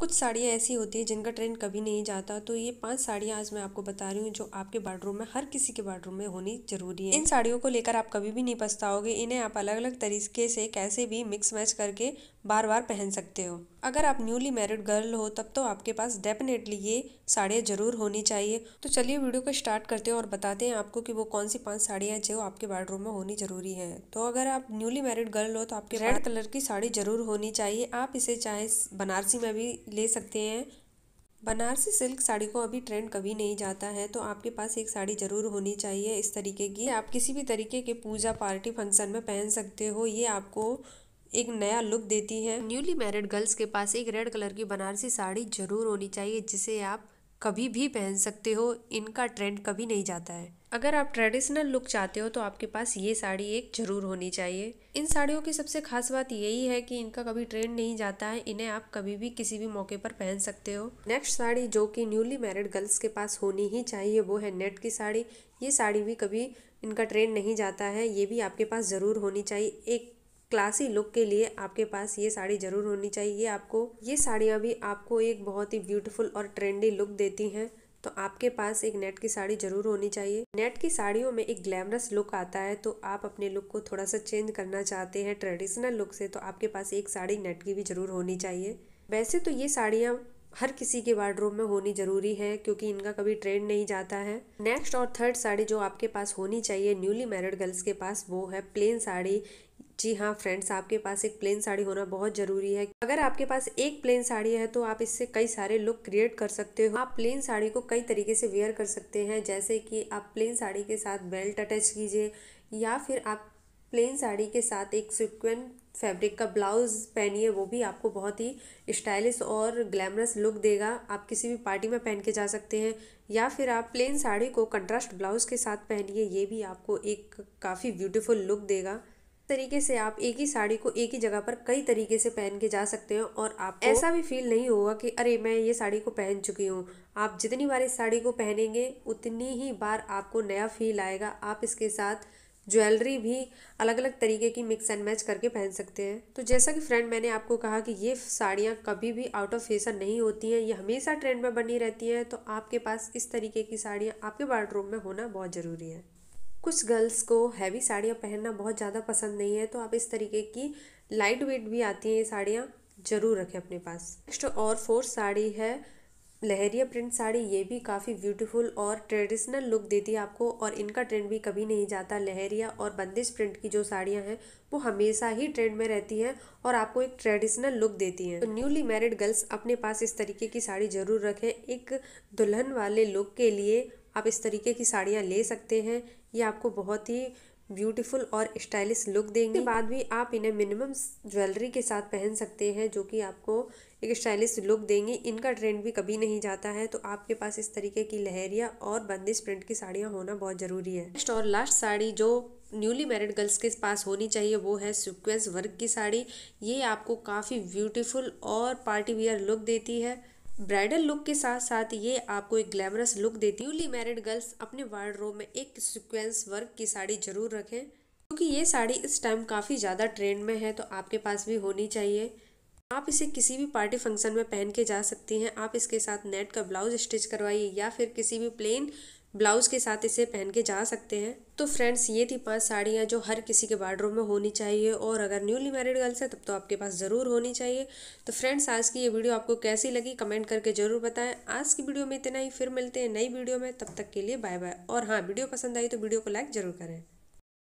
कुछ साड़ियाँ ऐसी होती हैं जिनका ट्रेंड कभी नहीं जाता तो ये पांच साड़ियाँ आज मैं आपको बता रही हूँ जो आपके बाडरूम में हर किसी के बाडरूम में होनी जरूरी है इन साड़ियों को लेकर आप कभी भी नहीं पछताओगे इन्हें आप अलग अलग तरीके से कैसे भी मिक्स मैच करके बार बार पहन सकते हो अगर आप न्यूली मैरिड गर्ल हो तब तो आपके पास डेफिनेटली ये साड़ियाँ जरूर होनी चाहिए तो चलिए वीडियो को स्टार्ट करते हैं और बताते हैं आपको कि वो कौन सी पांच साड़ियाँ जो आपके बाडरूम में होनी जरूरी हैं तो अगर आप न्यूली मैरिड गर्ल हो तो आपके रेड कलर की साड़ी जरूर होनी चाहिए आप इसे चाहे बनारसी में भी ले सकते हैं बनारसी सिल्क साड़ी को अभी ट्रेंड कभी नहीं जाता है तो आपके पास एक साड़ी ज़रूर होनी चाहिए इस तरीके की आप किसी भी तरीके के पूजा पार्टी फंक्शन में पहन सकते हो ये आपको एक नया लुक देती है न्यूली मैरिड गर्ल्स के पास एक रेड कलर की बनारसी साड़ी ज़रूर होनी चाहिए जिसे आप कभी भी पहन सकते हो इनका ट्रेंड कभी नहीं जाता है अगर आप ट्रेडिशनल लुक चाहते हो तो आपके पास ये साड़ी एक जरूर होनी चाहिए इन साड़ियों की सबसे खास बात यही है कि इनका कभी ट्रेंड नहीं जाता है इन्हें आप कभी भी किसी भी मौके पर पहन सकते हो नेक्स्ट साड़ी जो कि न्यूली मैरिड गर्ल्स के पास होनी ही चाहिए वो है नेट की साड़ी ये साड़ी भी कभी इनका ट्रेंड नहीं जाता है ये भी आपके पास ज़रूर होनी चाहिए एक क्लासी लुक के लिए आपके पास ये साड़ी ज़रूर होनी चाहिए आपको ये साड़ियाँ भी आपको एक बहुत ही ब्यूटीफुल और ट्रेंडी लुक देती हैं तो आपके पास एक नेट की साड़ी जरूर होनी चाहिए नेट की साड़ियों में एक ग्लैमरस लुक आता है तो आप अपने लुक को थोड़ा सा चेंज करना चाहते हैं ट्रेडिशनल लुक से तो आपके पास एक साड़ी नेट की भी जरूर होनी चाहिए वैसे तो ये साड़ियाँ हर किसी के वार्ड्रोब में होनी जरूरी है क्योंकि इनका कभी ट्रेंड नहीं जाता है नेक्स्ट और थर्ड साड़ी जो आपके पास होनी चाहिए न्यूली मैरिड गर्ल्स के पास वो है प्लेन साड़ी जी हाँ फ्रेंड्स आपके पास एक प्लेन साड़ी होना बहुत ज़रूरी है अगर आपके पास एक प्लेन साड़ी है तो आप इससे कई सारे लुक क्रिएट कर सकते हो आप प्लेन साड़ी को कई तरीके से वेयर कर सकते हैं जैसे कि आप प्लेन साड़ी के साथ बेल्ट अटैच कीजिए या फिर आप प्लेन साड़ी के साथ एक सिक्वेंट फैब्रिक का ब्लाउज़ पहनिए वो भी आपको बहुत ही स्टाइलिश और ग्लैमरस लुक देगा आप किसी भी पार्टी में पहन के जा सकते हैं या फिर आप प्लेन साड़ी को कंट्रास्ट ब्लाउज़ के साथ पहनिए ये भी आपको एक काफ़ी ब्यूटीफुल लुक देगा तरीके से आप एक ही साड़ी को एक ही जगह पर कई तरीके से पहन के जा सकते हो और आप ऐसा भी फील नहीं होगा कि अरे मैं ये साड़ी को पहन चुकी हूँ आप जितनी बार इस साड़ी को पहनेंगे उतनी ही बार आपको नया फील आएगा आप इसके साथ ज्वेलरी भी अलग अलग तरीके की मिक्स एंड मैच करके पहन सकते हैं तो जैसा कि फ्रेंड मैंने आपको कहा कि ये साड़ियाँ कभी भी आउट ऑफ फेसर नहीं होती हैं ये हमेशा ट्रेंड में बनी रहती हैं तो आपके पास इस तरीके की साड़ियाँ आपके वार्ड्रोब में होना बहुत ज़रूरी है कुछ गर्ल्स को हैवी साड़ियाँ पहनना बहुत ज़्यादा पसंद नहीं है तो आप इस तरीके की लाइट वेट भी आती हैं ये साड़ियाँ ज़रूर रखें अपने पास नेक्स्ट और फोर्थ साड़ी है लहरिया प्रिंट साड़ी ये भी काफ़ी ब्यूटीफुल और ट्रेडिशनल लुक देती है आपको और इनका ट्रेंड भी कभी नहीं जाता लहरिया और बंदिश प्रिंट की जो साड़ियाँ हैं वो हमेशा ही ट्रेंड में रहती हैं और आपको एक ट्रेडिशनल लुक देती हैं तो न्यूली मैरिड गर्ल्स अपने पास इस तरीके की साड़ी ज़रूर रखें एक दुल्हन वाले लुक के लिए आप इस तरीके की साड़ियाँ ले सकते हैं ये आपको बहुत ही ब्यूटीफुल और स्टाइलिश लुक देंगे बाद भी आप इन्हें मिनिमम ज्वेलरी के साथ पहन सकते हैं जो कि आपको एक स्टाइलिश लुक देंगे इनका ट्रेंड भी कभी नहीं जाता है तो आपके पास इस तरीके की लहरिया और बंदिश प्रिंट की साड़ियाँ होना बहुत ज़रूरी है नेक्स्ट और लास्ट साड़ी जो न्यूली मैरिड गर्ल्स के पास होनी चाहिए वो है सिक्वेंस वर्क की साड़ी ये आपको काफ़ी ब्यूटीफुल और पार्टी वियर लुक देती है ब्राइडल लुक के साथ साथ ये आपको एक ग्लैमरस लुक देती है न्यूली मैरिड गर्ल्स अपने रोम में एक सिक्वेंस वर्क की साड़ी जरूर रखें क्योंकि ये साड़ी इस टाइम काफ़ी ज़्यादा ट्रेंड में है तो आपके पास भी होनी चाहिए आप इसे किसी भी पार्टी फंक्शन में पहन के जा सकती हैं आप इसके साथ नेट का ब्लाउज स्टिच करवाइए या फिर किसी भी प्लेन ब्लाउज़ के साथ इसे पहन के जा सकते हैं तो फ्रेंड्स ये थी पांच साड़ियाँ जो हर किसी के वार्ड्रोब में होनी चाहिए और अगर न्यूली मैरिड गर्ल्स है तब तो आपके पास ज़रूर होनी चाहिए तो फ्रेंड्स आज की ये वीडियो आपको कैसी लगी कमेंट करके ज़रूर बताएं आज की वीडियो में इतना ही फिर मिलते हैं नई वीडियो में तब तक के लिए बाय बाय और हाँ वीडियो पसंद आई तो वीडियो को लाइक ज़रूर करें